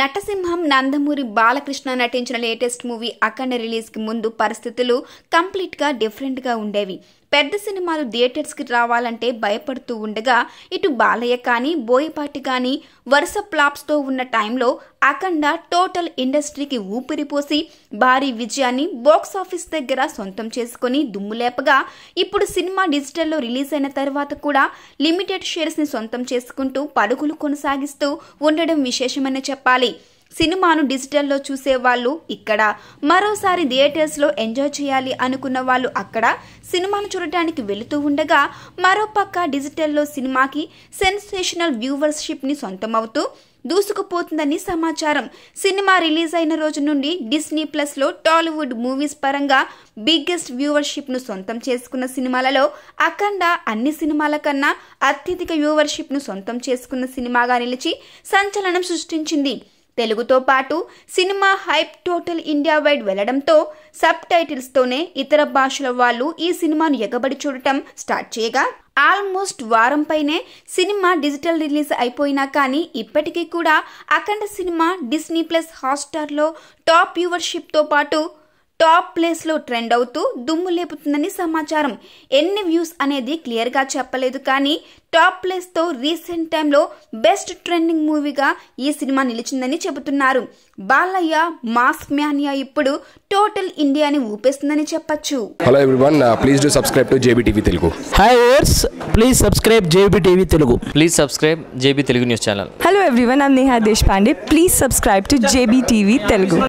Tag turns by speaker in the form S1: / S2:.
S1: నటసింహం నందమూరి బాలకృష్ణ నటించిన latest movie అఖండ రిలీజ్కి ముందు పరిస్థితులు కంప్లీట్గా డిఫరెంట్గా ఉండేవి పెద్ద సినిమాలు థియేటర్స్కి రావాలంటే భయపడుతూ ఉండగా ఇటు బాలయ్య కానీ బోయపాటి కానీ వరుస ప్లాప్స్తో ఉన్న టైంలో అఖండ టోటల్ ఇండస్ట్రీకి ఊపిరిపోసి భారీ విజయాన్ని బాక్స్ ఆఫీస్ దగ్గర సొంతం చేసుకుని దుమ్ములేపగా ఇప్పుడు సినిమా డిజిటల్లో రిలీజ్ అయిన తర్వాత కూడా లిమిటెడ్ షేర్స్ని సొంతం చేసుకుంటూ పరుగులు కొనసాగిస్తూ ఉండడం విశేషమని చెప్పాలి సినిమాను డిజిటల్లో చూసే వాళ్ళు ఇక్కడ మరోసారి థియేటర్స్లో ఎంజాయ్ చేయాలి అనుకున్న వాళ్ళు అక్కడ సినిమాను చూడటానికి వెళుతూ ఉండగా మరోపక్క డిజిటల్లో సినిమాకి సెన్సేషనల్ వ్యూవర్షిప్ని సొంతమవుతూ దూసుకుపోతుందని సమాచారం సినిమా రిలీజ్ అయిన రోజు నుండి డిస్నీ ప్లస్లో టాలీవుడ్ మూవీస్ పరంగా బిగ్గెస్ట్ వ్యూవర్షిప్ను సొంతం చేసుకున్న సినిమాలలో అఖండ అన్ని సినిమాల కన్నా అత్యధిక వ్యూవర్షిప్ను సొంతం చేసుకున్న సినిమాగా నిలిచి సంచలనం సృష్టించింది తెలుగుతో పాటు సినిమా హైప్ టోటల్ ఇండియా వైడ్ వెళ్లడంతో సబ్ టైటిల్స్తోనే ఇతర భాషల వాళ్ళు ఈ సినిమాను ఎగబడి చూడటం స్టార్ట్ చేయగా ఆల్మోస్ట్ వారం పైనే సినిమా డిజిటల్ రిలీజ్ అయిపోయినా కానీ ఇప్పటికీ కూడా అఖండ సినిమా డిస్నీ ప్లస్ హాట్స్టార్లో టాప్ వ్యూవర్షిప్తో పాటు టాప్ ప్లేస్లో ట్రెండ్ అవుతూ దుమ్ము లేపుతుందని సమాచారం ఎన్ని వ్యూస్ అనేది క్లియర్గా చెప్పలేదు కానీ టాప్ ప్లేస్తో రీసెంట్ టైంలో బెస్ట్ ట్రెండింగ్ మూవీగా ఈ సినిమా నిలిచిందని చెబుతున్నారు బాలయ్య మాస్క్ మ్యానియా ఇప్పుడు టోటల్ ఇండియాని ఊపేస్తుందని చెప్పొచ్చు hello everyone please do subscribe to JB TV Telugu hi ours please subscribe JB TV Telugu please subscribe JB Telugu news channel hello everyone I Neha Deshpande please subscribe to JB TV Telugu